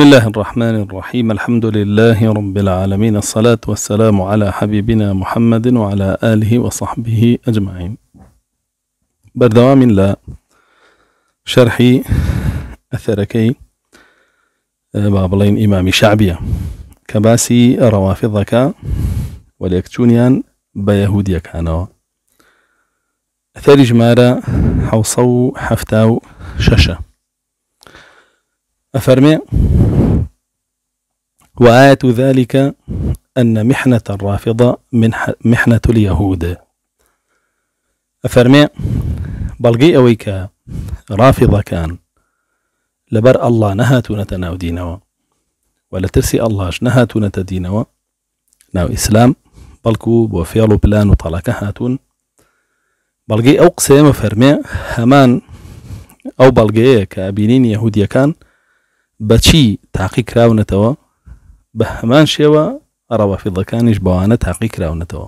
بسم الله الرحمن الرحيم الحمد لله رب العالمين الصلاة والسلام على حبيبنا محمد وعلى آله وصحبه أجمعين بردوام لا شرحي أثركي بابلين إمام شعبية كباسي روافضك وليكتونيان بيهودية كانوا أثري جمارة حوصو حفتاو ششة أفرمي وآية ذلك أن محنة الرافضة من محنة اليهود أفرمي بلغي أويك رافضة كان لبر الله نهاتنا ناو دينوا ولا ترسي الله نهاتنا تدينوا ناو إسلام بلكو بوفيالو بلان وطلاك هاتون بلغي أو قسيمة فرمي همان أو بلغي كابينين يهودية كان بە چی تاقی بهمان بە هەمان شێوە ڕەوافیڵەکانیش بەوانە تاقی کراونەتەوە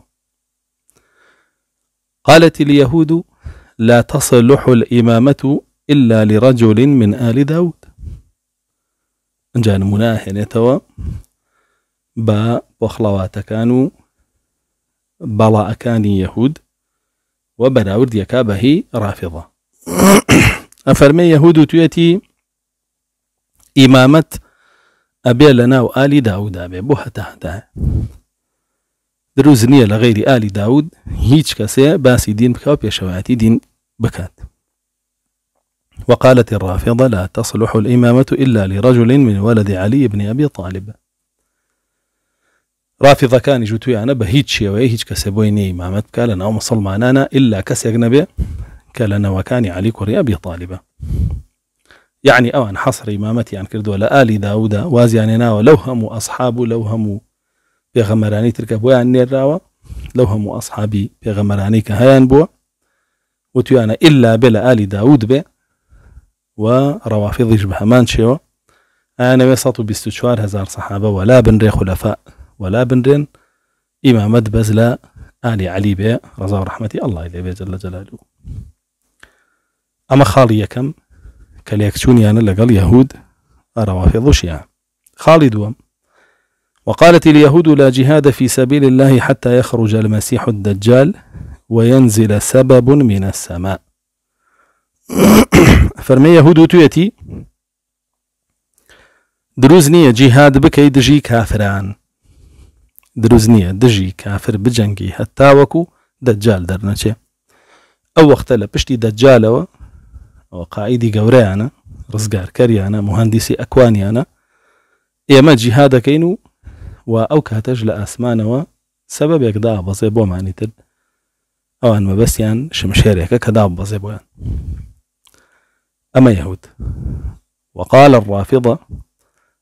قالت اليهود لا تصلح الإمامة إلا لرجل من آل داود انجا مناهن يتوا با بۆخڵەواتەکان كانوا بلا أكان يهود بەراوردیەکە بەهی ڕافێڵە رافضة أفرمي يهود توێتی إمامة أبي لنا ناو ئالی أبي بوها بۆ هەتادا دروست نییە لە ال داوود داود هیچ کەسێ دين بكاو بکە دين بكات وقالت الرافضة لا تصلح الإمامة إلا لرجل من ولد علي بن أبي طالب رافضة كان يجو تويانا بهيج شيوي هيج كسبويني إمامت بكا لنا إلا كسيق نبي كالنا وكان علي كري أبي طالب يعني أوان حصر إمامتي عن كردو لآل داود وازيانينا يعني ولوهم أصحاب لوهم بيغمراني تلك بوان يعني نيراوا لوهم أصحابي بيغمراني كهيان بوا وتيانا إلا بلا آل داود بي وروافض مان شيو أنا وسط بستشوار هزار صحابة ولا بن ري خلفاء ولا بن رين إمامة بزلا آل علي بي رضا ورحمتي الله إليه جل جلاله أما خالي كم کە لە یەکچوونیانە يهود یهود ئەراوافێڵوشیان خاڵی دووەم وقالت اليهود لا جهاد في سبيل الله حتى يخرج المسيح الدجال وينزل سبب من السماء فرمي يهود تويتي دروزني جهاد بكي دجي كافران دروزني دجي كافر بجنكي حتى وكو دجال درنا او وقت دەرنەچێ ئەو وەختە يا ما ڕزگارکەریانە مهندسی ئەکوانیانە ئێمە جیها دەکەین و و داب کاتەش لە ئاسمانەوە أو بەزێ ما بس ئەوان مەبەستیان شمشێرێکە داب بەزێ بۆیان أما يهود وقال الرافضة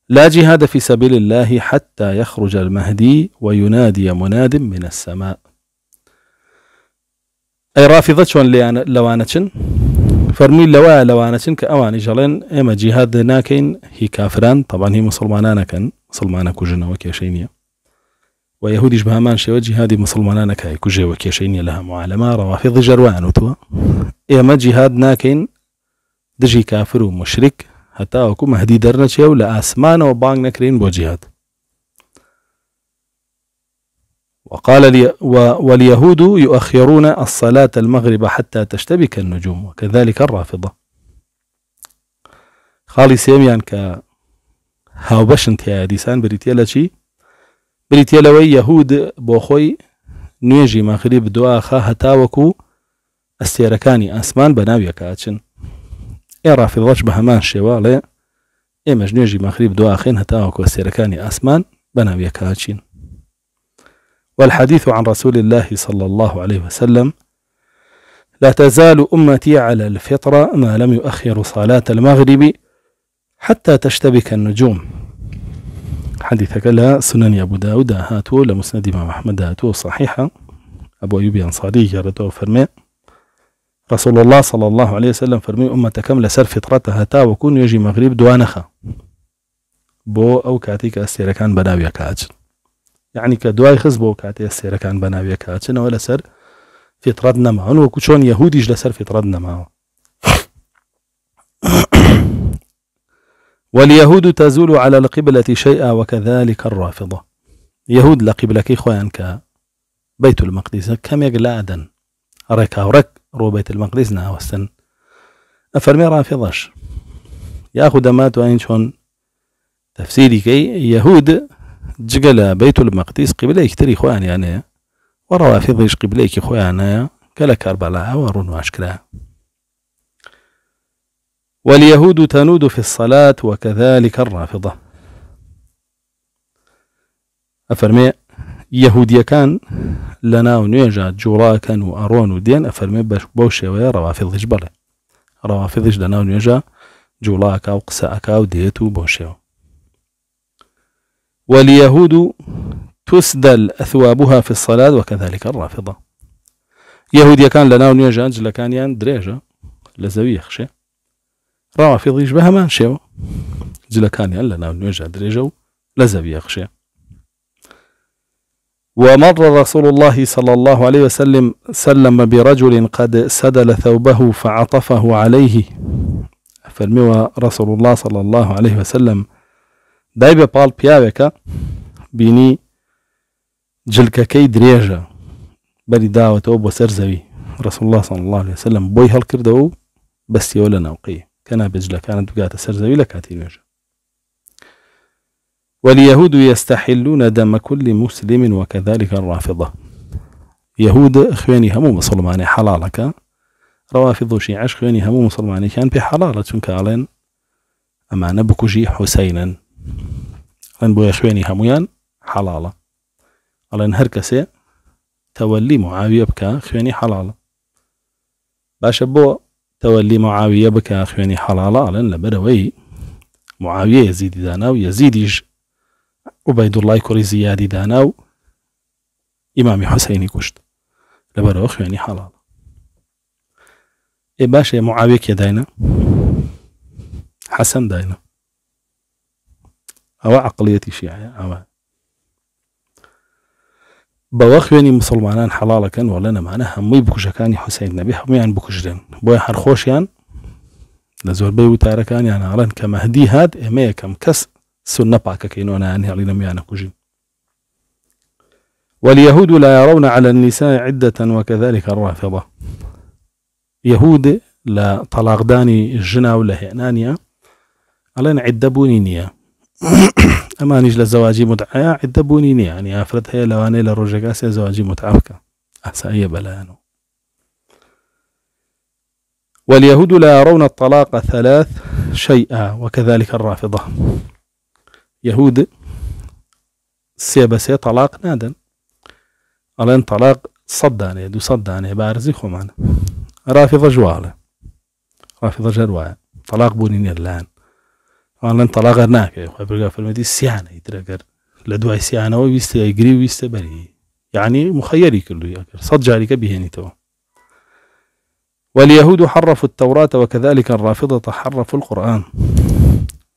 لا جهاد في سبيل الله حتى يخرج المهدي وينادي مناد من السماء أي رافضة شون لوانة فرمي لوا لوا کە ئەوانی ژەڵێن ئێمە جیهاد ناکەین هی کافران تەبان هی مسلمانانەکەن مسلمانا کوژنەوە کێشەی نییە و یهودیش بە هەمان شێوە جیهادی مسلمانانەکەی کوژێەوە کێشەی نیە لە هەموو عالەما ڕەوافیضی ژەروان وتوە ئێمە جیهاد ناکەین دژی کافر و مشرک هەتاوەکو مەهدی دەرنەچێ و لە ئاسمانەوە بانگ وقال لي واليهود يؤخرون الصلاة المغرب حتى تشتبك النجوم وكذلك الرافضة خالي خاڵی سێمیان کە هاوبەشن تیا دیسان بریتە لە چی بریتە لەوەی یەهود بۆ خۆی نوێژی ماخری بدواخە اسمان ئەستێرەکانی ئاسمان بە رافضة ئێڕافیڵەش شوالي اي مجنيجي مغرب دعا خين دواخێن هەتاوەکو ئەستێرەکانی اسمان بە ناویەکەچین والحديث عن رسول الله صلى الله عليه وسلم لا تزال أمتي على الفطرة ما لم يؤخر صلاة المغرب حتى تشتبك النجوم حديث كلا سنن أبو داود هاتو لمسند إمام أحمد هاتو صحيحة أبو أيوب أنصاري جرته فرمي رسول الله صلى الله عليه وسلم فرمي أمة كم لسر فطرتها تا وكون يجي مغرب دوانخة بو أو كاتيك أستيركان بناوية كاجن يعني یعنی کە دوای خز بۆ ولا سر في کاچنەوە لەسەر فترەت كشون يهودي جل سر في طردنا نەماوە واليهود تزول على القبلة شيئا وكذلك الرافضة يهود لقبلة كي خوان كا بيت المقدس كم يقلادن ركا ورك رو بيت المقدس ناوستن أفرمي رافضش ياخد مات وين شون تفسيري كي يهود جقل بيت المقدس قبليك تري خواني أنا وروافضيش خواني أنا كلا كربلاء ورون وعشكلاء واليهود تنود في الصلاة وكذلك الرافضة أفرمي يهود كان لنا ونيجا جورا كان وأرون ودين أفرمي ويا روافضيش بلي روافضيش لنا ونيجا جولاكا وقساكا وديتو بوشيو واليهود تسدل أثوابها في الصلاة وكذلك الرافضة يهودية كان لنا ونيجا أنجلا كان يان دريجة لزوية خشي رافض يشبه ما نشيو جلا كان يان لنا ونيجا دريجة لزوية خشي ومر رسول الله صلى الله عليه وسلم سلم برجل قد سدل ثوبه فعطفه عليه فالموى رسول الله صلى الله عليه وسلم دايبه بال پاڵ بيني بینی كي دريجا بري داوەتەوە أبو سەر زەوی الله صلى الله عليه وسلم بوي هالكردو بس بەستیەوە لە ناوقی کەنا بێجلەکانت بگاتە سەر زەوی لە کاتی واليهود يستحلون دم كل مسلم وكذلك الرافضة يهود خواني همو مسلماني حلالك روافض شيعش خواني همو مسلماني كان بحلالة كالين أما نبكجي حسينا ان بو اخواني هميان حلالا على ان هركسه تولي معاويه بكا اخواني حلالا باشا بو تولي معاويه بكا اخواني حلالا على ان لبروي معاويه يزيد داناو يزيدش عبيد الله كوري زياد داناو امام حسيني كشت لبرو اخواني حلالا اي باشا معاويه كداينا حسن داينا او عقليتي شيعة يعني، او بەوەخوێنی بكوشا كان حسين لە نەمانە يعني بکوژەکانی بويا حرخوش يعني بکوژرێن بيو تاركان يعني زۆربەی كمهدي هاد إما كم كس سنة باكا کەس سنە يعني علينا ميانا يعني کوژین واليهود لا يرون على النساء عدة وكذلك الرافضة يهود لا طلاق داني جنا ولا هئنانيا على عدة بونينيا ئەمانیش لزواجي متعة مدعایا عدەبوونی نییە ینی ئافرەت هەیە لەوانەیە لە ڕۆژێکا سێ زەواجی متعاابکە ئاساییە اي و واليهود لا يرون الطلاق ثلاث شيئا وكذلك الرافضة يهود سيبسي طلاق نادا ألين طلاق صداني دو صداني بارزي خمان رافضة جوالة رافضة جروعة طلاق بونيني الآن حالا طلاق ناکه خب برگا فرمودی سیانه ایترگر لدوای سیانه و بیست ایگری و بیست بری يعني مخيري كله صد جارك بهني تو واليهود حرفوا التوراة وكذلك الرافضة حرفوا القرآن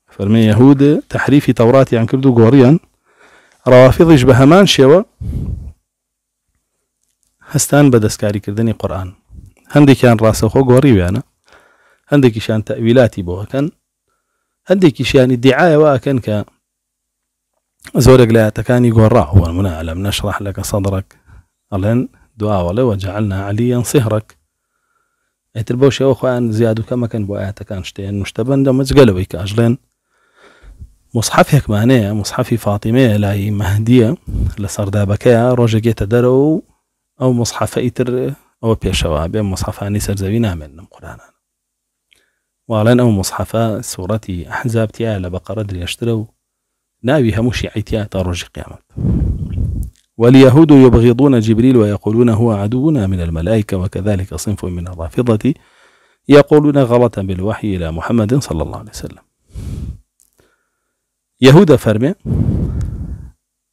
فرمي يهود تحريف توراة يعني كردو قوريا روافض يشبهمان شوا هستان بدسكاري كردني قرآن هندي كان خو قوري ويانا هندي شان تأويلاتي بوها كان هدي يعني الدعاية وأكن كا زورك لا تكاني جورا هو المنا لم نشرح لك صدرك ألين دعاء ولي وجعلنا عليا صهرك أنت إيه البوش يا أخوان زيادة كما كان بوعي تكان شتين مشتبن دم جلويك أجلين مصحفك معناه مصحفي فاطمة لاي هي مهدية لصر دابكا رجعي تدرو أو مصحف ايتر أو بيشوابي مصحف أني سر زوينا من قرآنان واڵەن أو مصحفة سورة أحزاب لە لبقرة درێژترە و ناوی هەموو شیعیتیا تا تاروج قیامەت واليهود يبغضون جبريل ويقولون هو عدونا من الملائكة وكذلك صنف من الرافضة يقولون غلطا بالوحي إلى محمد صلى الله عليه وسلم يهود فرمي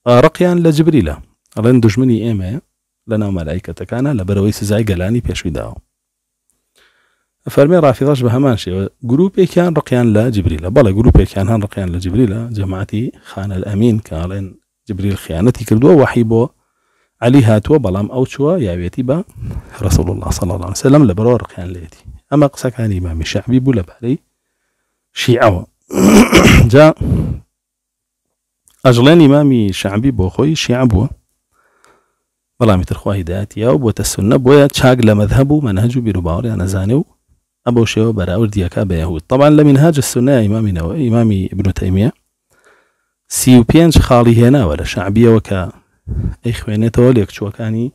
رقيا لجبريل لن دجمني إيمي لنا ملائكة كان لبروي سزعي قلاني بيشوي پێشوی فەرمێ ڕافیڕش بە هەمان شێوە گرروپێکیان ڕقیان لە جبریلە بەڵێ گرروپێکیان هەن رقيان لە جبریلە خان خانە ئەمین کاڵێن جبریل خیانەتی کردووە وحی علي علی بلام بەڵام ئەو چووە یاوێتی الله ڕسەڵ الله سەڵ الله سلم لە رقيان ليتي اما ئەمە قسەکانی مامی شعبی بولا لەبارەی شیعەوە جا ئەژڵێنی امامي شعبي بۆ خۆی شیع بووە بەڵامی ترخواهی داەتی او و بۆتە بويا بۆیە چاک لە مەذهب و زانيو أبو شيو برا بەراورد دیەکە بەیەهود طبعا لمنهاج السنة السنە ئیمامینەوە ئیمامی ابن سيو بيانج خالي هنا ولا شعبية وكا إخواني توليك شو كاني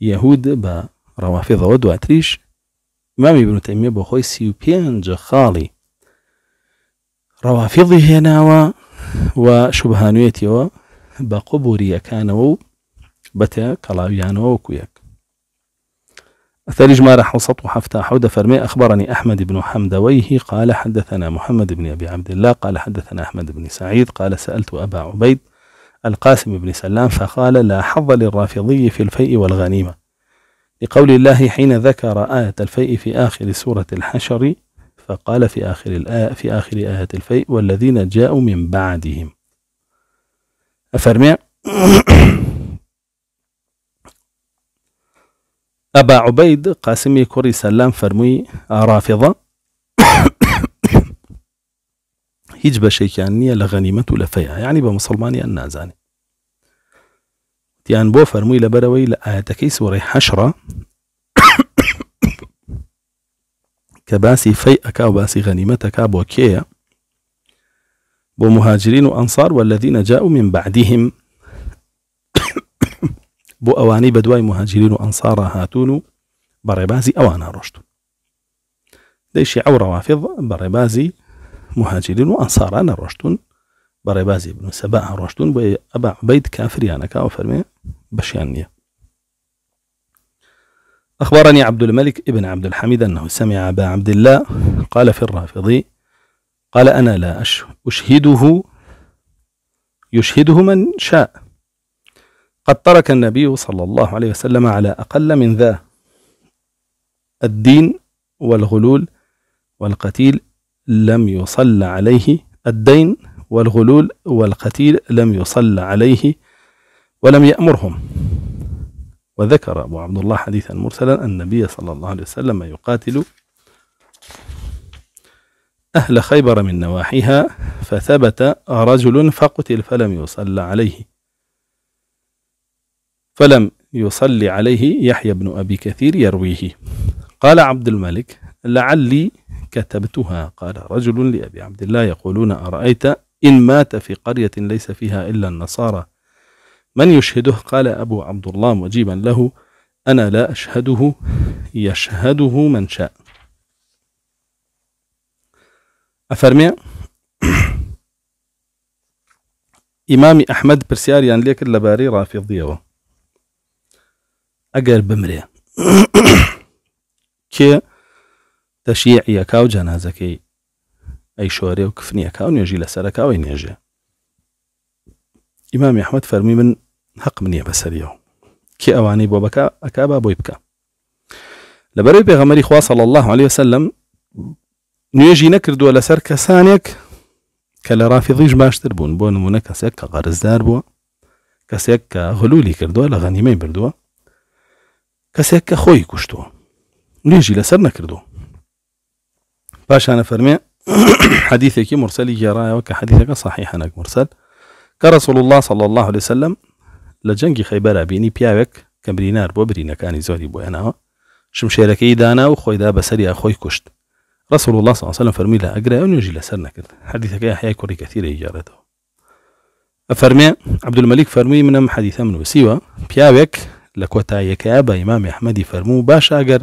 يهود با روافض ودو أتريش إمامي ابن تيمية بۆ سيو بيانج خالي پێنج هنا و هێناوە و شوبهانوێتیەوە بە قوبوریەکانەوە و بەتە کەڵاویانەوە الثالج ما راح وسط وحفتا حود فرمي أخبرني أحمد بن حمدويه قال حدثنا محمد بن أبي عبد الله قال حدثنا أحمد بن سعيد قال سألت أبا عبيد القاسم بن سلام فقال لا حظ للرافضي في الفيء والغنيمة لقول الله حين ذكر آية الفيء في آخر سورة الحشر فقال في آخر الآية في آخر آية الفيء والذين جاءوا من بعدهم أفرمي أبا عبيد قاسمي كوري سلام فرمي رافضة هجبة شيكانية لغنيمة لفيا يعني بمسلماني النازاني فەیە بو فرمي لبروي نازانێت آية سوري حشرة كباسي لەبەرەوەی وباسي ئاەتەکەی بوكيا حەشرە کە باسی فەی ئەکا من بعدهم بو اواني بدواي مهاجرين وانصار و بربازي اوانا و ديشي عور وافض بربازي مهاجرين وانصار انا بە بربازي ابن و ئەنساران نەڕۆشتون عبيد كافر بن سەبا ڕۆشتون بۆ أخبرني عبد الملك ابن عبد الحميد أنه سمع أبا عبد الله قال في الرافضي قال أنا لا أشهده يشهده من شاء قد ترك النبي صلى الله عليه وسلم على أقل من ذا الدين والغلول والقتيل لم يصل عليه الدين والغلول والقتيل لم يصل عليه ولم يأمرهم وذكر أبو عبد الله حديثا مرسلا النبي صلى الله عليه وسلم يقاتل أهل خيبر من نواحيها فثبت رجل فقتل فلم يصلى عليه فلم يصلي عليه يحيى بن أبي كثير يرويه قال عبد الملك لعلي كتبتها قال رجل لأبي عبد الله يقولون أرأيت إن مات في قرية ليس فيها إلا النصارى من يشهده قال أبو عبد الله مجيبا له أنا لا أشهده يشهده من شاء أفرمي إمام أحمد برسياريان ليك اللباري ديوه بمره بمرێ کێ تەشیعیەکا و جەنازەکەی ئەی شۆرێ و کفنیەکە و نوێژی لەسەرەکەەوەی نێژێ امام احمد فرمي من حق نییە بەسەریەوە کێ ئەوانەی بۆ بەکە ئەکا با بۆی بکە لەبەرەی خواه صلى الله عليه وسلم نيجي نەکردووە لەسەر کەسانێک کە لە ڕافیڕیش باشتر بوون بۆ نمونە کەسێک کە دار بووە کەسێک کە غلولی کردووە لە کەسێک کە خۆی کوشتووە لێژی لەسەر نەکردووە پاشانە فەرمێ حديثك مرسل جرايا وك حديثك صحيح انك مرسل كرسول الله صلى الله عليه وسلم لجنگ خيبر بيني بياوك كمرينار بو برينا كان زوري بو انا شمشيركي دانا وخوي دا بسري اخوي كشت رسول الله صلى الله عليه وسلم فرمي لا اقرا ونجي لسرنا كده حديثك يحيى كوري كثير اجارته فرمي عبد الملك فرمي من حديثه من وسيوه بياوك لە کۆتاییەکەیا بە امام ئەحمەدی فرمو باش ئەگەر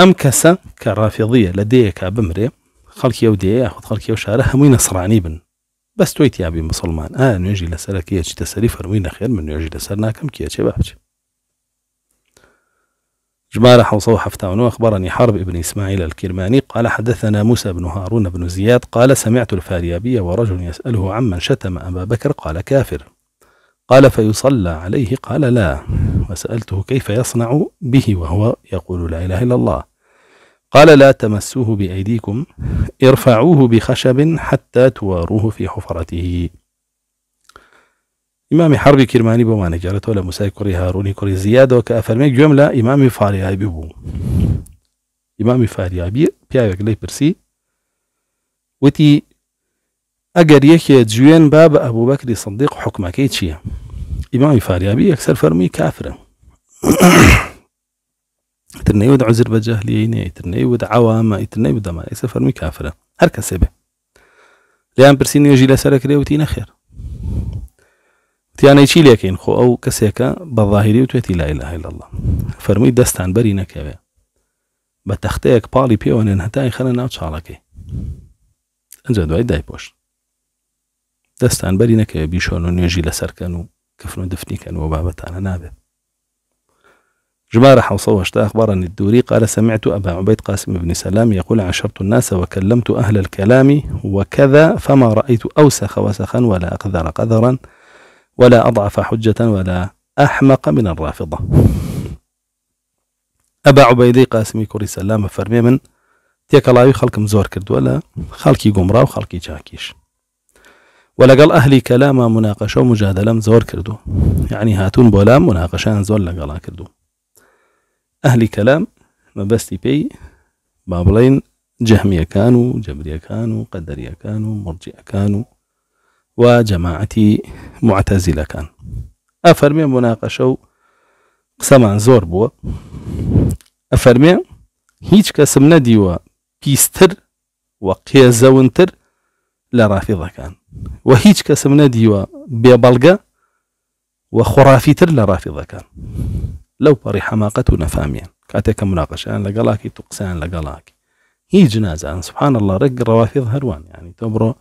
أم كسا كرافضية ڕافێڵیە لە دەیەکا بمرێ خەڵکی ئەو دەیە یاخود خەڵکی ئەو شارە بن بەس تۆی تیابی مسلمان ئا آه، نوێژی لەسەرەکە چیتە سەری فەرمووی خير من نوێژی لەسەر ناکەم کێچێ باچێ جمارة حوصو حفتان أخبرني حرب ابن إسماعيل الكرماني قال حدثنا موسى بن هارون بن زياد قال سمعت الفاريابي ورجل يسأله عمن شتم أبا بكر قال كافر قال فيصلى عليه قال لا وسألته كيف يصنع به وهو يقول لا إله إلا الله قال لا تمسوه بأيديكم ارفعوه بخشب حتى تواروه في حفرته امامی حربی کرمانی بۆ مانەگەارێتەوە لە موسای کوڕی هارونی کوڕی زیادەوە کە ئەفەرمێک گوێم لە ئیمامی فاریابی بوو ئیمامی فاریابی پیاوێک لی پرسی وتی ئەگەر یەکێ جوێن با بە ئەبوو بەکری سندیق حکومەکەی چییە؟ امام فاریابی أكثر فرمي كافرة ترني ود عزر بجهلين ترني ود عوامه ترني ود ما أكثر فرمي كافرة هر کس لأن لیان يجي یجی لسر کری خير تین خیر تیانەی خو أو كسيكا بالظاهري وتويتي لا إله إلا الله فرمي دستان برينا نەکەوێ بە بالي پاڵی هتاي خلنا ناو چاڵەکەی ئەنج دوای دایپۆش دەستان بەری نەکەوێ بیشۆن و نوێژی لەسەرکەن كفن دفني كان وبابة أنا نابه جبارة وصوشت أخبرني الدوري قال سمعت أبا عبيد قاسم بن سلام يقول عشرت الناس وكلمت أهل الكلام وكذا فما رأيت أوسخ وسخا ولا أقذر قذرا ولا أضعف حجة ولا أحمق من الرافضة أبا عبيدي قاسم كوري سلام فرمي من تيك الله زۆر کردووە كرد ولا گومڕا و خەڵکی جاكيش و أهلي كلام مناقشة ومجادلة و مجادەلم كردو يعني هاتون هاتوون بۆلام مناقەشان لا لەگەڵا کردو ئەهلی کەلام مەبەستی پێی با بڵێن جەهمیەکان كانوا جەبریەکان كانوا قەدەریەکان كانوا مرجیەکان و و جەماعەتی معتەزیلەکان ئەفەرمێ مناقەشە و قسەمان زور بووە ئەفەرمێ هیچ کەسم نەدیوە بيستر و قێزەونتر رافضة كان وهيج كسمنا ديوا نەدیوە بێبەڵگە و خۆڕافیتر لە ڕافیدەکان لەو پەڕی حەماقەت و نەفامیان کاتێککە مناقەشیان لەگەڵاکی تو قسەیان هي جنازة أنا سبحان الله رق ڕەوافید هروان يعني تۆ داني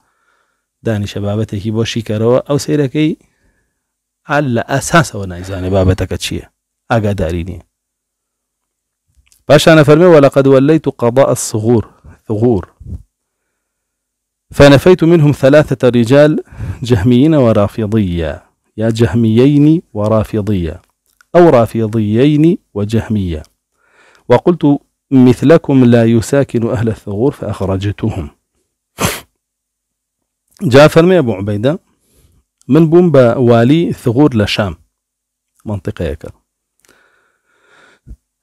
دانیشە بابەتێکی بۆ شیکەرەوە ئەو سیرەکەی ئال لە ئاساسەوە نایزانێ بابەتەکە چییە ئاگاداری نییە باشانە فەرمێ ولقد وليت قضاء الصغور ثغور فنفيت منهم ثلاثة رجال جهميين ورافضية يا جهميين ورافضية أو رافضيين وجهمية وقلت مثلكم لا يساكن أهل الثغور فأخرجتهم جاء فرمي أبو عبيدة من بومبا والي ثغور لشام منطقة يكر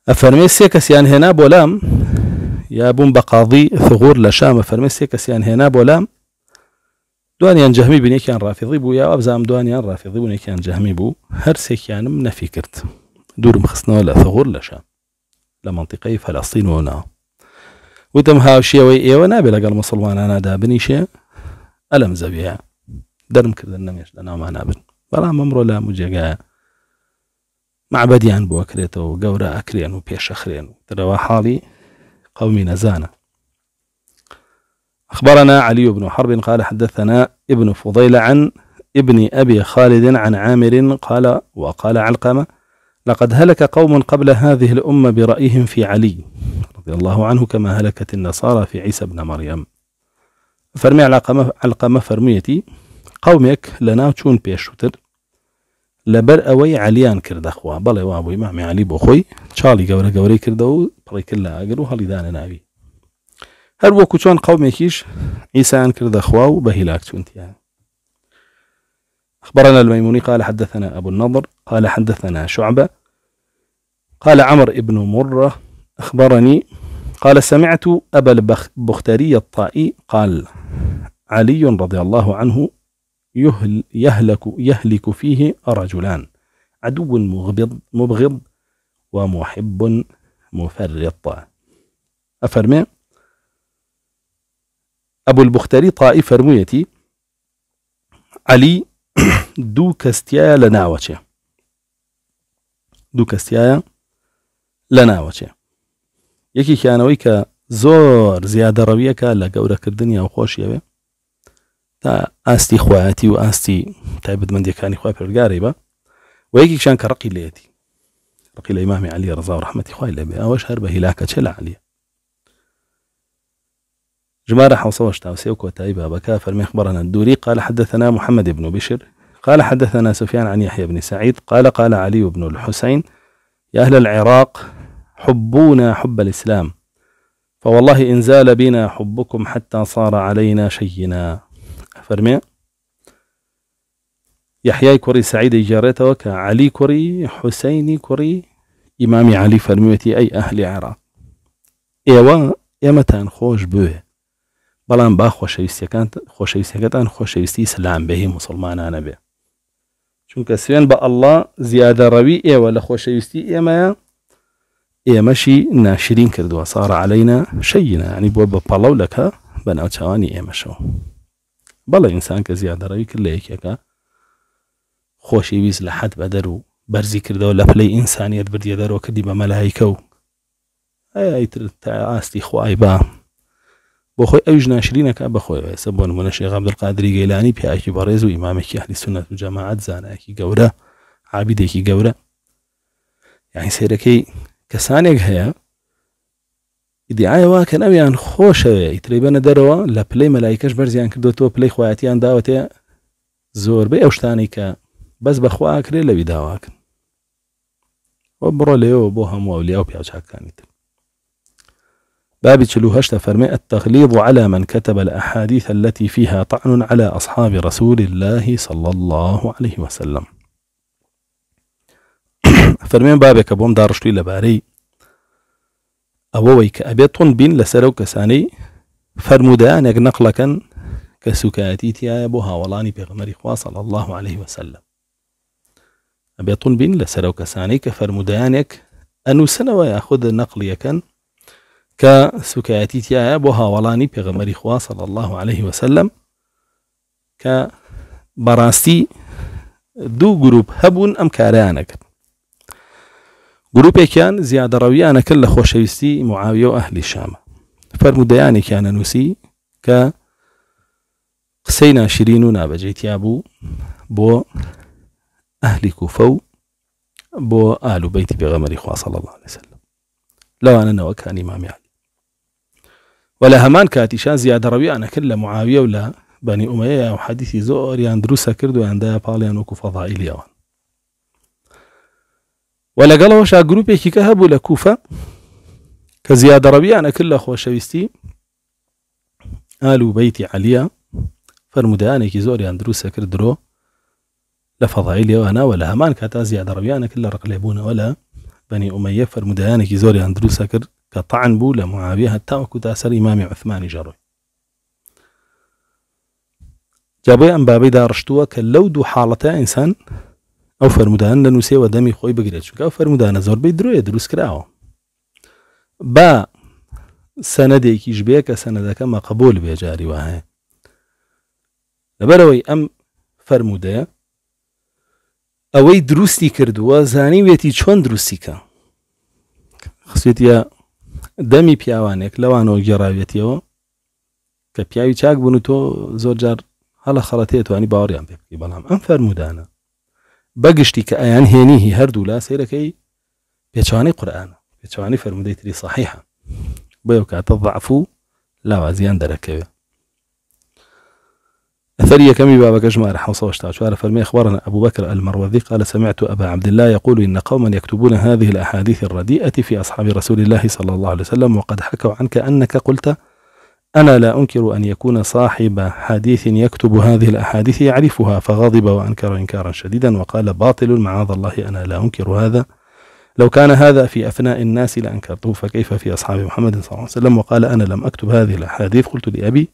أفرمي السيكس يعني هنا بولام یا بوون بە قاضی ثغور لە شامە هنا بولام هێنا بۆ لام دوانیان جەهمی بینێکیان ڕافیضی بوو یا ئابزام دوانیان ڕافیضی بوونێکیان جەهمی بوو هەرسێکیانم نەفی کرد دور مخصنا ولا ثغور لە شام لە منطقەی فەلاستین ونا وتم هاوشیەوەی ئێوە نابێت لەگەڵ مسلمانانادا بنیشێ ئەلم زەویە دەرم کردن نەمێش لە ناومان نابن بەڵام ئەمڕۆ لام و جێگایە معبدیان بۆکرێتەوە گەورە ئەکرێن و پێشەخرێن و درەوە حاڵی قوم نزانة أخبرنا علي بن حرب قال حدثنا ابن فضيل عن ابن أبي خالد عن عامر قال وقال علقمة لقد هلك قوم قبل هذه الأمة برأيهم في علي رضي الله عنه كما هلكت النصارى في عيسى بن مريم فرمي علقمة فرميتي قومك لنا تشون بيشوتر لەبەر ئەوەی عليان کردەخوا بەڵێ وابووی مامیانی بۆ علي بوخوي گەورە گەورەی کردە كردو پڕی كلا لە ئەگەر دان هەڵیدانە هر هەر وەکو چۆن قومێکیش ئیسان کردەخوا و بە هیلاک چونتیان أخبرنا الميموني قال حدثنا أبو النضر قال حدثنا شعبة قال عمر ابن مرة أخبرني قال سمعت أبا البختري الطائي قال علي رضي الله عنه يهل يهلك, يهلك فيه رجلان عدو مغبض مبغض ومحب مفرط أفرمي أبو البختري طائف فرمويتي علی دوو کەستیایە لە دو كستيا کەستیایە يكي ناوەچێ یەکێکیانەوەی کە زۆر زیادە ڕەویەکە لە الدنيا ئەو خۆشیەوێ تا استی خوایەتی و من تایبەتمەندیەکانی خخوای پرگاری با و یکی کشان کرقی لیتی رقی لی ئمامی علی رضا و ڕحمەتی خوای لەبێ ئەوەش هەر بە هیلاکە چێ لە علیە جمارة حوصوة شتاوسي وكوتاي بابكا فرمي أخبرنا الدوري قال حدثنا محمد بن بشر قال حدثنا سفيان عن يحيى بن سعيد قال قال علي بن الحسين يا أهل العراق حبونا حب الإسلام فوالله إن زال بنا حبكم حتى صار علينا شينا فەرمێ یحیای کوڕی سعیدی جێڕێتەوە کە علی کوڕی حوسینی کوڕی ئیمامی علی فەرموێتی ئەی ئەهلی عێراق ئێوە ئێمەتان خۆش بوێ بەڵام با خۆشەویستەکان خۆشەویستەکەتان خۆشەویستی سلام بەهی مسلمانانە بێ چونکە سوێن بە ئەلله زیادەڕەوی ئێوە لە خۆشەویستی ئێمەیە ئێمەشی ناشرین کردووە ساڕ علينا شەینا ینی بۆ بە پەڵەولەکە بە ناوچوانی ئێمەشەوە بەڵێ ئینسان کە زیادەڕەوی کرد لە یەکێکە خۆشی ویست لە حەت بەدەر و بەرزی کردەوە لە پلەی ئینسانیت بردیە دەرەوە کردی بە مەلایکە ای ئەیتر تا آستی خواهی با بۆ خۆی ئەوش ناشرینەکە بەخۆی ئێستا بۆ نمونە شێغام گیلانی پی ایکی بەڕێز و امام اکی هەلی سنت و جماعت اکی گوره عابد اکی گوره یعنی سیرکی سێرەکەی کەسانێک هیا ئیدعاەوە کە ئەویان يعني خۆشەوێ ئیتریبەنە دەرەوە لە برزيان مەلایکەش بەرزیان کردوەوە پلەی خوایەتیان داوەتێ زۆربەی ئەو شتانی کە بەس بەخواکرێ لەوی داواکن وە بڕۆ لێەوە بۆ هەموو ئەولیا و بابي تشلو هشت فرمي التغليظ على من كتب الأحاديث التي فيها طعن على أصحاب رسول الله صلى الله عليه وسلم فرمي بابك بوم دارشتي لباري أبويك کە ئەبێت تۆن بین لەسەر و کەسانەی فەرمودایانێک نەقلەکەن کە سوکایەتی تایە بۆ هاوڵانی پێغمەری الله عليه وسلم ئەبێت تون بین لەسەر و کەسانەی کە فەرمودایانێک ئەنووسنەوە یاخود نەقلیەکەن کە تيا تایە ولاني هاوڵانی پێغمەری صلى الله عليه وسلم كبراسي دو جروب گروپ أم ئەم کارەیانەکرد گرروپێکیان زیادەڕەویانەکرد لە خۆشەویستی معاویە و ئەهلی شامە فەرمودەیانێکیانە نووسی کە قسەی ناشرین و نابەجێتیا بوو بۆ ئەهلی کوفە و بۆ ئالوبەیتی پێغەمەری خواسەڵ الله لەسلم لەوانەنەوەکانی مامیانی و لە هەمان کاتیشان زیادەڕەویانەکرد لە معاویە و لە بەنی ئومەیە و حەدیثی زۆریان دروستە کرد و یاندا پاڵیان وەکو فەضائیلیەوە ولا قالوا شا کە هەبوو لە کوفە كزيادة زیادەڕەویانە کرد لە خۆشەویستی ئال بيتي عليا عەلیە فەرمودایانێکی زۆریان دروستە کرد سكر درو لفضائلي وأنا ولا همان كاتا زيادة ربيع أنا كله رقليبونا ولا بني أمية فرمودا أنا کرد کە تاعن بوو لە معاویە هەتاوەکو تا سەر ئیمامی عثمانی ژەڕۆی جابێ ئەم بابەی داڕشتووە کە لەو دوو حاڵەتە ئەو فەرمودان لە نووسەوە دەمی خۆی بگرێت چونکە ئەو فەرمودانە زۆربەی درۆیە دروست کراوە با سەنەدێکیش بێ کە سەنەدەکە مەقبول بێجاری وایە لەبەرەوەی ئەم فەرمودەیە ئەوەی دروستی کردووە زانیوێتی چۆن دروستیکە خسوێتە دەمی پیاوانێک لەوانەوە گێڕاوێتیەوە کە پیاوی چاک بوون و تۆ زۆر جار هەڵە خەڵەتێت توانی باوەڕیان پێ بکەی بەڵام ئەم فەرمودانە بەگشتی كأيان ئەیان هێنیهی هردو لا سیرەکەی پێچوانی قرآن پێچوانی فەرمودەی تری صحیحە بەو کاتە ضعف و لاوازیان كمي أثر يكمي بابك جمار حوصة واشتعشوار فرمي أخبرنا أبو بكر المروذي قال سمعت أبا عبد الله يقول إن قوما يكتبون هذه الأحاديث الرديئة في أصحاب رسول الله صلى الله عليه وسلم وقد حكوا عنك أنك قلت أنا لا أنكر أن يكون صاحب حديث يكتب هذه الأحاديث يعرفها فغضب وأنكر إنكارا شديدا وقال باطل معاذ الله أنا لا أنكر هذا لو كان هذا في أفناء الناس لأنكرته فكيف في أصحاب محمد صلى الله عليه وسلم وقال أنا لم أكتب هذه الأحاديث قلت لأبي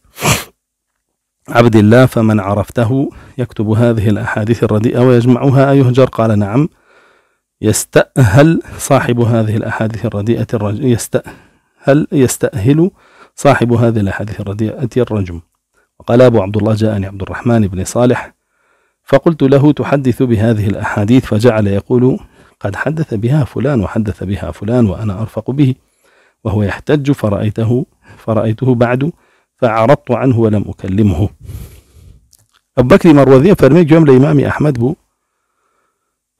عبد الله فمن عرفته يكتب هذه الأحاديث الرديئة ويجمعها أيهجر قال نعم يستأهل صاحب هذه الأحاديث الرديئة يستأهل يستأهل صاحب هذه الأحاديث الرديئة الرجم وقال أبو عبد الله جاءني عبد الرحمن بن صالح فقلت له تحدث بهذه الأحاديث فجعل يقول قد حدث بها فلان وحدث بها فلان وأنا أرفق به وهو يحتج فرأيته فرأيته بعد فعرضت عنه ولم أكلمه أبو بكر مروذي فرمي جملة إمام أحمد بو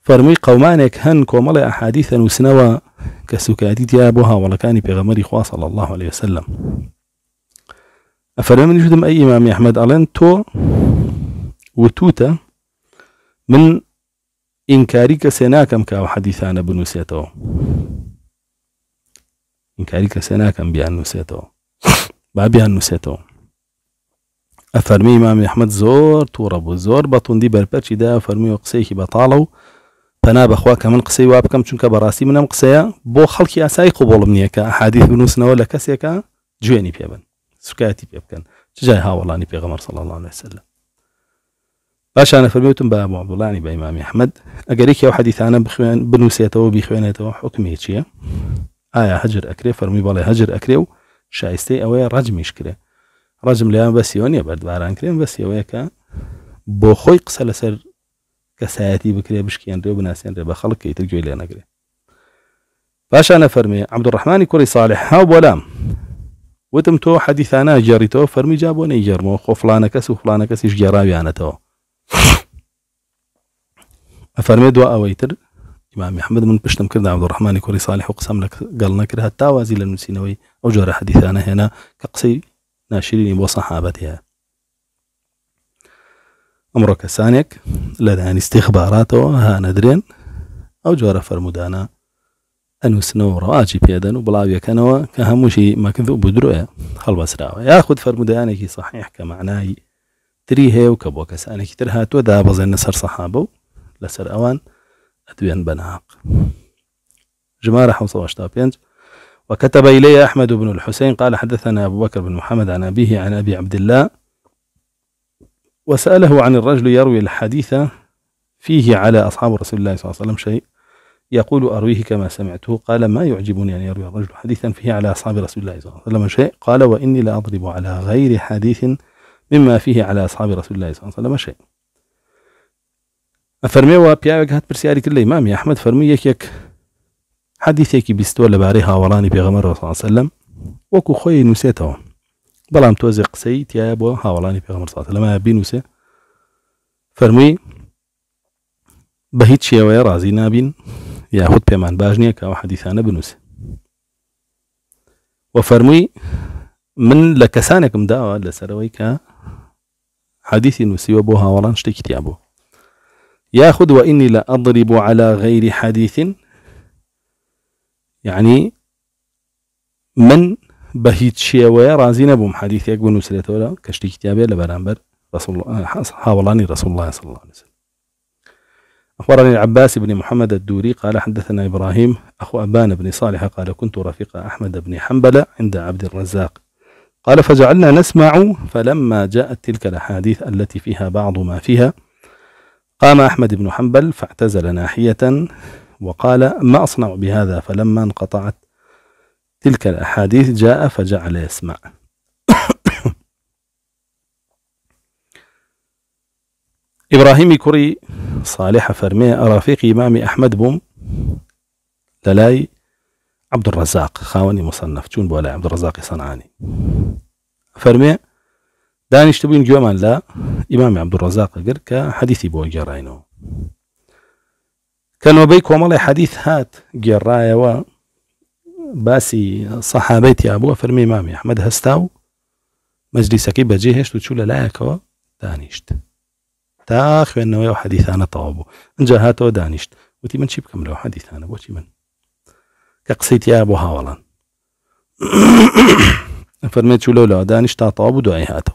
فرمي قومانك هن كومل أحاديثا وسنوى كسكاتي تيابها ولكاني بغمري خواه صلى الله عليه وسلم فريمن يخدم أي إمام يا أحمد ألين تو وتوتا من إنكاريك کەسێ ناکەم کاوە حەدیثانە بنووسێتەوە ئینکاری کەسێ ناکەم بیان نووسێتەوە با بیان نووسێتەوە ئەفەرمی مامی ئەحمد زۆر تووڕە بوو زۆر بە توندی بەرپەرچیدا فەرمی و قسەیەکی بەتاڵە و پەنا بەخوا من قسەی وابكم بکەم براسي من منم بو خلقي خەڵکی ئاسایی قوبڵم نییە بنوسنا ولا بنووسنەوە جويني بيبن سكاتي بيب كان تجاي ها والله نبي غمر صلى الله عليه وسلم باش انا فرميتم البيوت عبد الله يعني بامامي احمد اقريك يا حديث انا بخوان بنوسيته وبخوانيته وحكمي هيك آية هجر أكري فرمي بالي هجر أكري شايستي أوي رجم يشكري رجم ليان بس يوني بعد باران كريم بس يويكا بو خوي قسل سر كساتي بكري بشكيان ريو بناسين ريو بخلق كي ترجوي لي أنا كري باش أنا فرمي عبد الرحمن كوري صالح هاو بولام وتم تو حەدیثا ناجێڕیتەوە فەرمیجا بۆ نەیجێرمەوە خۆ فلانە کەس و فلانە کەسیش گێڕاویانەتەوە ئەفەرمێ دو ئەوەی تر محمد من پشتم کرد عبد کوری ساڵح صالح قسەم لە گەڵ نەکرد هەتا وازی لە نووسینەوەی ئەو جۆرە حەدیثانە هێنا کە قسەی ناشرینی بۆ امرك ثانيك ئەمڕۆ کەسانێک لە دانیستی خباراتەوە هانەدرێن ئەو ئەنووسنەوە ڕەواجی پێدەن و بڵاویەکەنەوە کە هەمووشی مەکذوب بدرۆە هەڵبەسراوە یاخود فرمودایانێکی صحیح کە معنایی تری هەیە و کە بۆ کەسانێکی تر هاتووە دابەزێنە سەر سەحابە و لەسەر ئەوان ئەدوێن بەناق جمارة 585 وكتب إلي أحمد بن الحسين قال حدثنا أبو بكر بن محمد عن أبيه عن أبي عبد الله وسأله عن الرجل يروي الحديث فيه على أصحاب رسول الله صلى الله عليه وسلم شيء يقول أرويه كما سمعته قال ما يعجبني أن يروي الرجل حديثا فيه على أصحاب رسول الله صلى الله عليه وسلم شيء قال وإني لأضرب على غير حديث مما فيه على أصحاب رسول الله صلى الله عليه وسلم شيء فەرمێەوە پیاوێک هات پرسیارێک لە ئمامی ئەحمد فەرمی یەکێک حەدیثێکی بیستوە لەبارەی هاوەڵانی پێغەمەەوە ساسەلم وەکو خۆی نووسێتەوە بەڵام تۆزی قسەی تایە بۆ هاوڵانی پێغەمە ساات لەمە نسي فرمي بهيت شيء ويا رازي نابين یاخود پێمان باش نییە کە ئەو حەدیثانە بنووسێ و فرمی من لە کەسانێکم داوە لەسەرەوەی کە حەدیثی نووسیوە بۆ هاوەڵان شتێکی تیا بوو یاخود وإني لە ئەضری بۆ على غیر حدیث یعنی من بە هیچ شێوەیە ڕازی نەبووم حەدیثێک بنووسێتەوە کە شتێکی تیاابێت لە بەرامبەر هاوڵانی رسول الله صلى الله عليه وسلم أخبرني العباس بن محمد الدوري قال حدثنا إبراهيم أخو أبان بن صالح قال كنت رفيق أحمد بن حنبل عند عبد الرزاق قال فجعلنا نسمع فلما جاءت تلك الأحاديث التي فيها بعض ما فيها قام أحمد بن حنبل فاعتزل ناحية وقال ما أصنع بهذا فلما انقطعت تلك الأحاديث جاء فجعل يسمع إبراهيم كري صالح فرمي رفيق إمام أحمد بوم لە عبد الرزاق خاوني مصنف چون بولا عبد الرزاق صنعاني فرمي دانیشت بووین جوامان لا إمام عبد الرزاق کە حديثي بو جراينو كان نۆبەی کۆمەڵی حديث هات جرايا و باسي ئابووە أبو فرمي إمام أحمد هستاو مجلسك بەجێ هێشت و چوو تا خوێندنەوەی و حەدیثانە تەواو بوو اینجا هاتەوە دانیشت وتی من چی بکەم لەو حەدیثانە بۆچی من کە قسەیتیا بۆ هاوڵان فەرمێت شو لولا دانشت طابو تا هاتو دوای هاتەوە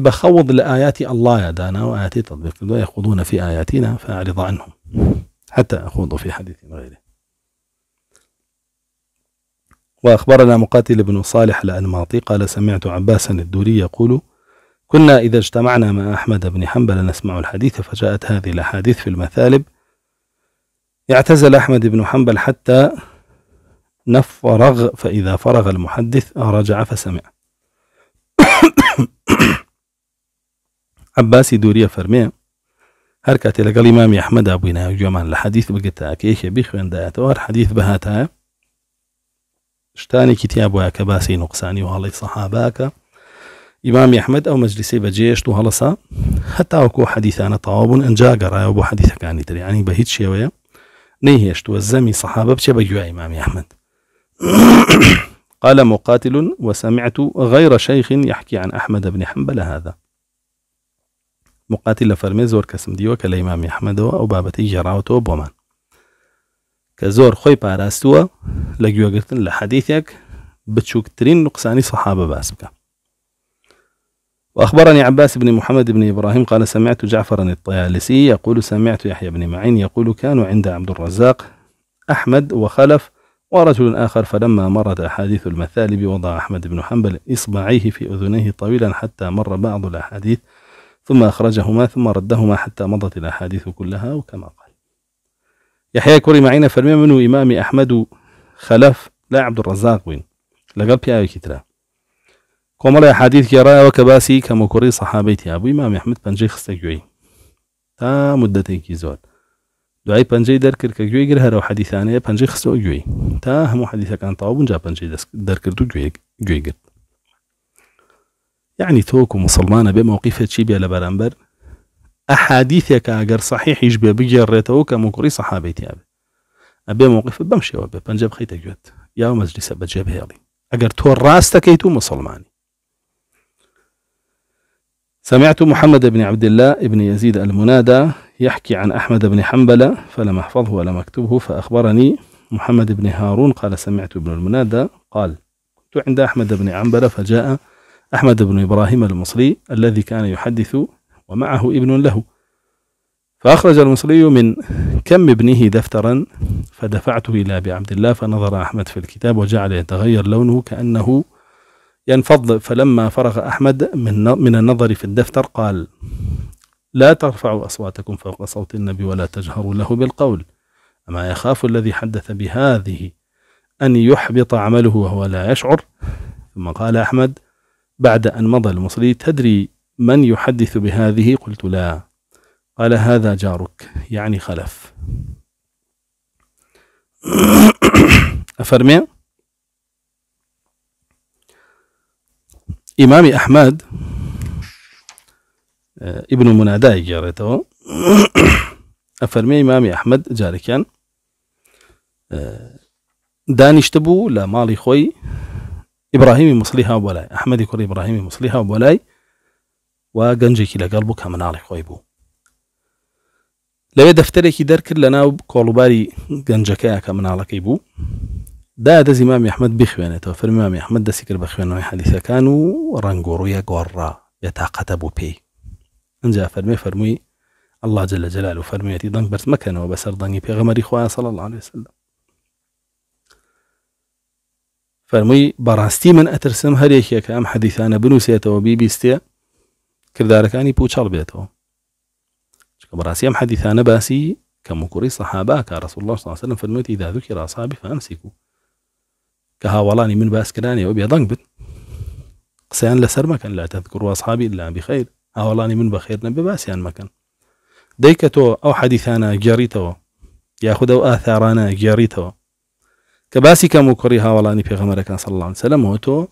بخوض ئەوەی الله لە دانا ئەلهە داناوە ئاتی تطبیق کردو يخوضون في آياتنا فأعرض عنهم حتى أخوضوا في حديث غيره وأخبرنا مقاتل بن صالح الأنماطي قال سمعت عباسا الدوري يقول كنا إذا اجتمعنا مع أحمد بن حنبل نسمع الحديث فجاءت هذه الأحاديث في المثالب اعتزل أحمد بن حنبل حتى نفرغ فإذا فرغ المحدث رجع فسمع عباسي دوريا فرمي هەر لقال لەگەڵ أحمد أبونا بووی الحديث لە حەدیث بگتتاکەیەکێ بیخوێندایەتەوە هەر الحديث بەهاتایە اشتاني كتابه بۆە نقصاني وهالي صحاباك امام احمد او مجلسي بجيش تو هلصا حتى أنا حديثانا أن جا قرايا أبو حديث كاني تري يعني بهيت ويا نيهش تو الزمي صحابة بشي بجوا امام احمد قال مقاتل وسمعت غير شيخ يحكي عن احمد بن حنبل هذا مقاتل فرمي زور كسم كالإمام أحمد أو بابتي جراوتو بومان كزور خوي بۆمان لجوا زۆر لحديثك بتشوك ترين نقصاني صحابة باسبكا وأخبرني عباس بن محمد بن إبراهيم قال سمعت جعفرا الطيالسي يقول سمعت يحيى بن معين يقول كانوا عند عبد الرزاق أحمد وخلف ورجل آخر فلما مرت أحاديث المثالب وضع أحمد بن حنبل إصبعيه في أذنيه طويلا حتى مر بعض الأحاديث ثم أخرجهما ثم ردهما حتى مضت الأحاديث كلها وكما قال يحيى كري معين فرمي منه إمام أحمد خلف لا عبد الرزاق وين لقب يا كتراب کمال حدیث کرای و کباسی صحابيتي صحابتی ابوی احمد پنجی خسته جوی تا مدتی کی دعي دعای پنجی درکر کجوی گر هر و حدیثانه پنجی خسته جوی تا همو حدیث کان طاوون جا پنجی درکر تو جوی جوی گر یعنی يعني تو کو مسلمان به موقف چی بیا لبرانبر احادیث کا اگر صحیح یش به بجره تو کمکری صحابتی ابوی ابي موقف بمشي وبي بنجب خيتك جوت يا مجلس بجيب هذي أجر تور راستك اي تو مسلماني سمعت محمد بن عبد الله بن يزيد المنادى يحكي عن أحمد بن حنبلة فلم أحفظه ولم أكتبه فأخبرني محمد بن هارون قال سمعت ابن المنادى قال كنت عند أحمد بن عنبلة فجاء أحمد بن إبراهيم المصري الذي كان يحدث ومعه ابن له فأخرج المصري من كم ابنه دفترا فدفعته إلى أبي عبد الله فنظر أحمد في الكتاب وجعل يتغير لونه كأنه ينفض فلما فرغ أحمد من, من النظر في الدفتر قال لا ترفعوا أصواتكم فوق صوت النبي ولا تجهروا له بالقول أما يخاف الذي حدث بهذه أن يحبط عمله وهو لا يشعر ثم قال أحمد بعد أن مضى المصري تدري من يحدث بهذه قلت لا قال هذا جارك يعني خلف أفرمي إمام أحمد آه، ابن منادای گێڕێتەوە أفرمي إمام أحمد جاركا آه، دانشتبو لا مالي خوي إبراهيم مصليها وبلاي أحمد يقول إبراهيم مصليها وبلاي مسلی هاو بەلای و گەنجێکی لەگەڵ بوو کە مناڵی خۆی بوو لەوێ دەفتەرێکی دەرکرد لە ناو کۆڵوباری گەنجەکەی کە ده ده زمام احمد بخوانه تو مامي احمد ده سكر بخوانه حديثه كانوا رنغورو يا غورا يتاقت ابو بي انجا فرمي فرمي الله جل جلاله فرميتي دنك برس مكانه وبسر دنك بيغمري خواه صلى الله عليه وسلم فرمي براستي من اترسم هر يكي كام حديثانا بنوسيته وبي بيستيه کردارەکانی پوچەڵ بێتەوە چکە بەڕاستی ئەم حەدیثانە باسی کە مکوڕی سەحابا کە رسول الله صلى الله عليه وسلم فرمووی اذا ذكر اصحابي فامسكوا كها ولاني من باس كراني وبي ضنقبت سيان لسر مكان لا تذكر اصحابي الا بخير ها ولاني من بخير نبي باس يان مكان ديكتو او حديثانا جاريتو ياخذوا اثارانا جاريتو كباسي كمكري ها ولاني في غمرك صلى الله عليه وسلم وتو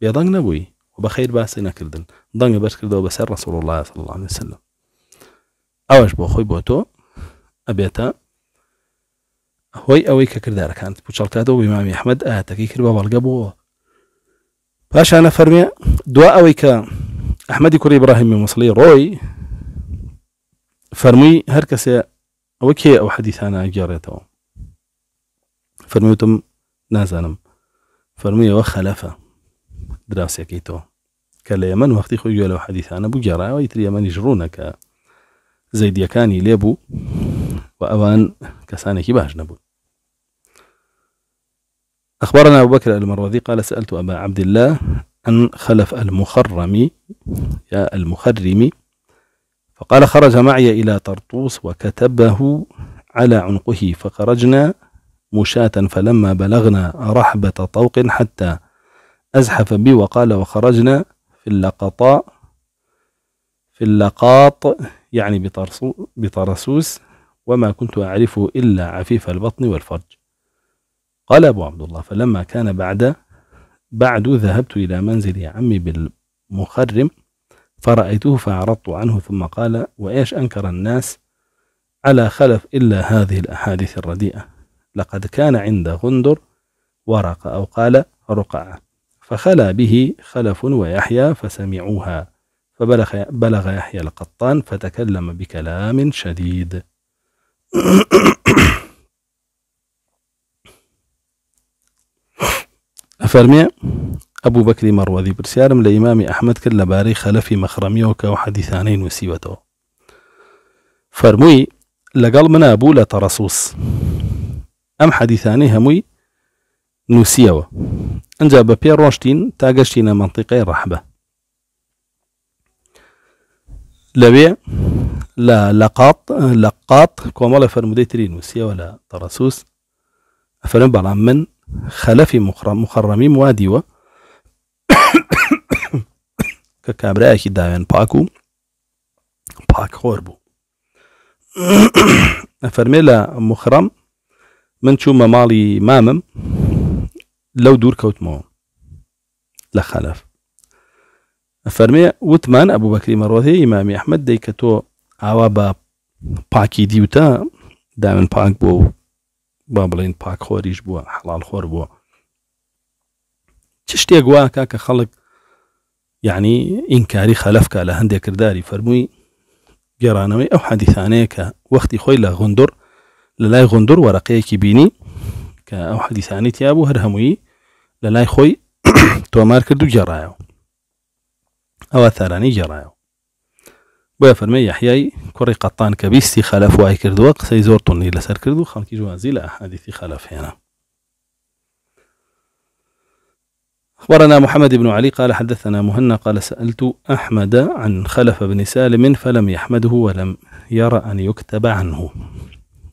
بيضنق نبوي وبخير باس كردن ضنق بس دو بسر رسول الله صلى الله عليه وسلم اوش بو خوي بوتو ابيتا هۆی ئەوەی كانت بوشال كادو بمامي أحمد آه کرد كربا بەڵگە باش أنا فرمي دوا أوي كا أحمد كور إبراهيم مصلي روي فرمي هركس أوي كي أو حديث أنا گێڕێتەوە فرميتم نازانم فەرموویەوە خەلەفە دراسێکی تۆ کە لە ئێمن وەختی خۆی گوێ لەو حەدیثانە بوو گێڕایەوە ئیتر ئەمەنیش ڕوونەکە زەیدیەکانی لێبوو و ئەوان کەسانێکی باش نەبوون أخبرنا أبو بكر المروذي قال سألت أبا عبد الله عن خلف المخرمي يا المخرمي فقال خرج معي إلى طرطوس وكتبه على عنقه فخرجنا مشاة فلما بلغنا رحبة طوق حتى أزحف بي وقال وخرجنا في اللقطاء في اللقاط يعني بطرسوس وما كنت أعرفه إلا عفيف البطن والفرج قال أبو عبد الله فلما كان بعد بعد ذهبت إلى منزل عمي بالمخرم فرأيته فأعرضت عنه ثم قال وإيش أنكر الناس على خلف إلا هذه الأحاديث الرديئة لقد كان عند غندر ورقة أو قال رقعة فخلا به خلف ويحيى فسمعوها فبلغ بلغ يحيى القطان فتكلم بكلام شديد فرمي أبو بكر مروذي برسيارم لإمام أحمد كلا باري خلفي مخرمي وكو حديثانين وسيوتو فرموي لقل من أبو لترسوس أم حديثاني هموي نسيوا أنجاب بير روشتين تاقشتين منطقي رحبة لبي لا لقاط لقاط كومالا فرمودي ترين نسيوا لا ترسوس فرم بلعمن خلف مخرمي مواديو ككابرا اكي داين باكو باك خوربو افرميلا مخرم من شو مالي مامم لو دور كوت مو خلف افرمي وثمان ابو بكر مروثي امامي احمد ديكتو عوابا باكي ديوتا دائما باك بو بابلين باك خوريش بو حلال خور بو تشتي اگوا که خلق يعني انكاري خلفك على هندي كرداري فرموي جرانوي او حديثانيه ك وقتي خويلا غندور للاي غندور ورقي كبيني كا او حديثاني تيابو هرهموي للاي خوي تو ماركدو جرايو او ثراني جرايو بیا فرمی یحیی کره قطان کبیستی خلاف وای کرد وق سیزور تونی لسر کرد و خەڵکی جوانزی لە حادیثی خەلەف هێنا أخبرنا محمد بن علي قال حدثنا مهنا قال سألت أحمد عن خلف بن سالم فلم يحمده ولم يرى أن يكتب عنه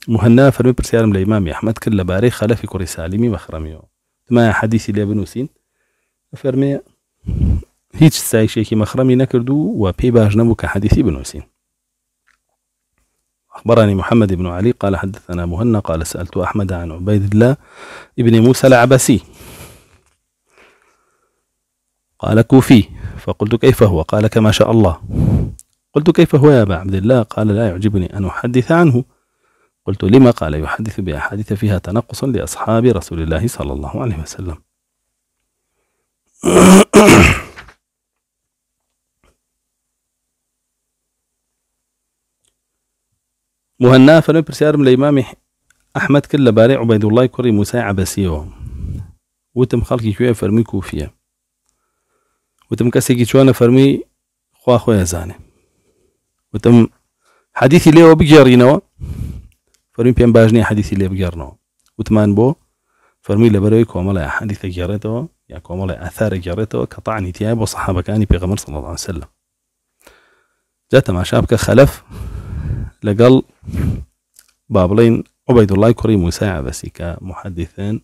مهنا فرمي يبرسيارم لإمام أحمد كل باري خلف كري سالمي مخرمي ما حديثي لابن سين فرمي هیچ که مخرمی نکرد و پی باج نبود که حدیثی بنووسین أخبرني محمد بن علي قال حدثنا مهنا قال سألت أحمد عن عبيد الله ابن موسى العبسي قال كوفي فقلت كيف هو قال كما شاء الله قلت كيف هو يا أبا عبد الله قال لا يعجبني أن أحدث عنه قلت لما قال يحدث بأحاديث فيها تنقص لأصحاب رسول الله صلى الله عليه وسلم مهنا برسيار من الإمام أحمد كل باري عبيد الله كري مساع عباسيو وتم خلقي شوية فرمي كوفية وتم كسيكي شوانا فرمي خوا خويا زاني وتم حديثي ليه وبجارينا فرمي بيان باجني حديثي ليه بجارنا وتمان بو فرمي لبروي كومالا حديث جاريتوا يا كومالا أثار جاريتوا كطعني تياب وصحابة كاني بيغمر صلى الله عليه وسلم مع شابك خلف لقل بابلين عبيد الله كريم موسى عباسي كمحدثين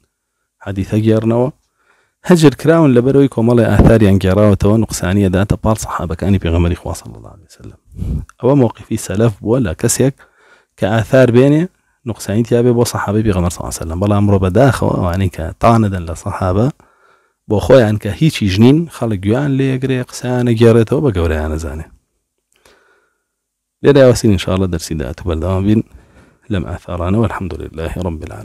حديثة جيرنوا هجر كراون لبروي كومالي آثار ينجراو توا نقصانية ذات بال صحابة كاني في غمر إخوة صلى الله عليه وسلم أو موقفي سلف ولا كسيك كآثار بيني نقصانية تيابي بو صحابي في غمر صلى الله عليه وسلم بلا أمر بداخ يعني كطاندا لصحابة بو خوي عنك كهيشي جنين خلق يوان لي يقري قسانة جيرتو بقوري أنا زاني لدى وسيل إن شاء الله درسي دا أتبال بين لم أثارنا والحمد لله رب العالمين